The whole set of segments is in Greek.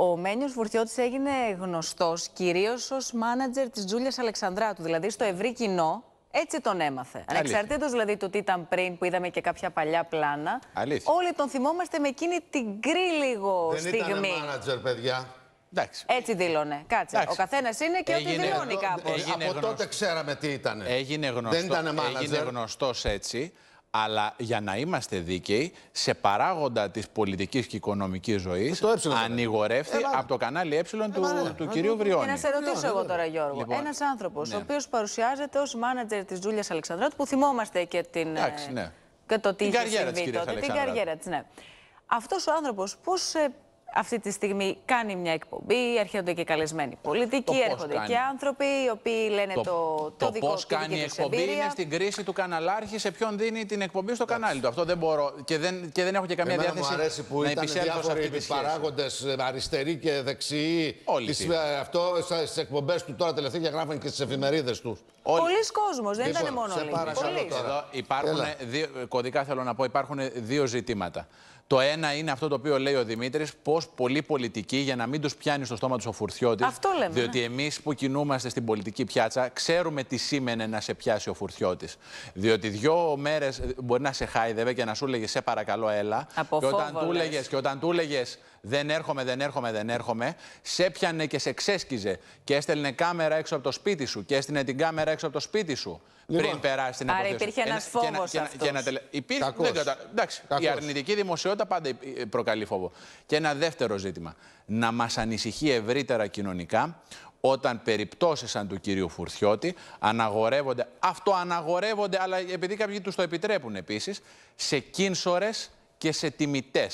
ο Μένιος Βουρτιώτης έγινε γνωστός κυρίως ως μάνατζερ της Τζούλιας Αλεξανδράτου, δηλαδή στο ευρύ κοινό. Έτσι τον έμαθε. Ανεξαρτήτως δηλαδή του τι ήταν πριν, που είδαμε και κάποια παλιά πλάνα. Αλήθεια. Όλοι τον θυμόμαστε με εκείνη την γκρι λίγο Δεν στιγμή. Δεν ήταν μάνατζερ, παιδιά. Εντάξει. Έτσι δήλωνε. Κάτσε. Εντάξει. Ο καθένας είναι και έγινε, ό,τι δηλώνει κάπω. Από τότε ξέραμε τι ήταν. Έγινε γνωστό. Δεν ήταν μάνατζερ. Έγινε γνωστός έτσι. Αλλά για να είμαστε δίκαιοι, σε παράγοντα της πολιτικής και οικονομικής ζωής, ε, ανηγορεύθη ε, από το κανάλι Ε του, ε, του, κυρίου Βριώνη. Και να σε ρωτήσω εγώ τώρα, Γιώργο. Λοιπόν, Ένας άνθρωπος, ναι. ο οποίος παρουσιάζεται ως μάνατζερ της Τζούλιας Αλεξανδράτου, που θυμόμαστε και την. Εντάξει, ναι. Και Την καριέρα της, ναι. Αυτός ο άνθρωπος, πώς αυτή τη στιγμή κάνει μια εκπομπή, έρχονται και καλεσμένοι πολιτικοί, έρχονται κάνει. και άνθρωποι οι οποίοι λένε το, το, το, το δικό πώς κάνει η εκπομπή εμπειρία. είναι στην κρίση του καναλάρχη σε ποιον δίνει την εκπομπή στο κανάλι του. Αυτό δεν μπορώ και δεν, και δεν έχω και καμία διάθεση να επισέλθω σε να τη παράγοντες ε, αριστεροί και δεξιοί Όλοι τις, ε, αυτό στις εκπομπές του τώρα τελευταία και γράφουν και στις εφημερίδες τους. Πολλοί κόσμος, δεν ήταν μόνο λίγο. Εδώ υπάρχουν δύο, κωδικά θέλω να πω, υπάρχουν δύο ζητήματα. Το ένα είναι αυτό το οποίο λέει ο Δημήτρης, πώς πολύ πολιτική για να μην τους πιάνει στο στόμα τους ο Φουρτιώτης. Αυτό λέμε. Διότι ναι. εμείς που κινούμαστε στην πολιτική πιάτσα ξέρουμε τι σήμαινε να σε πιάσει ο Φουρτιώτης. Διότι δύο μέρες μπορεί να σε χάιδευε και να σου έλεγε Σε παρακαλώ, έλα. και, όταν του και όταν του έλεγες δεν έρχομαι, δεν έρχομαι, δεν έρχομαι, σε πιανε και σε ξέσκιζε και έστελνε κάμερα έξω από το σπίτι σου και έστειλε την κάμερα έξω από το σπίτι σου πριν λοιπόν, περάσει την εποχή. Άρα υπήρχε ένας φόβο. Τελε... Υπήρχε. Κακός. Δεν κατα... Εντάξει, η αρνητική δημοσιότητα πάντα προκαλεί φόβο. Και ένα δεύτερο ζήτημα. Να μας ανησυχεί ευρύτερα κοινωνικά όταν περιπτώσεις σαν του κυρίου Φουρθιώτη αναγορεύονται, αυτοαναγορεύονται αλλά επειδή κάποιοι τους το επιτρέπουν επίσης, σε κίνσορε και σε τιμητές.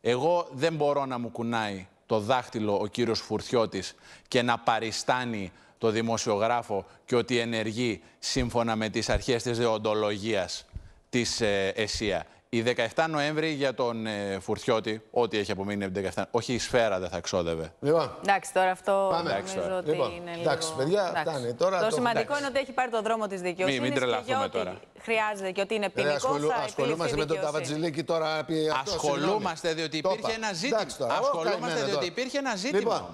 Εγώ δεν μπορώ να μου κουνάει το δάχτυλο ο κύριος Φουρτιώτης και να παριστάνει το δημοσιογράφο και ότι ενεργεί σύμφωνα με τις αρχές της δεοντολογίας της ε, ΕΣΥΑ. Η 17 Νοέμβρη για τον ε, Φουρτιώτη, ό,τι έχει απομείνει από την 17. Όχι η σφαίρα δεν θα εξόδευε. Λοιπόν. Εντάξει, τώρα αυτό Πάμε. νομίζω τώρα. ότι λοιπόν. είναι λίγο. Εντάξει, παιδιά, εντάξει. το, σημαντικό εντάξει. είναι ότι έχει πάρει το δρόμο της δικαιοσύνης. Μην, μην τρελαθούμε τώρα. Ότι χρειάζεται και ότι είναι ε, ποινικός. ασχολου, θα ασχολούμαστε με τον Ταβατζηλίκη τώρα. ασχολούμαστε διότι υπήρχε ένα λοιπόν, ζήτημα. Ασχολούμαστε διότι υπήρχε ένα ζήτημα.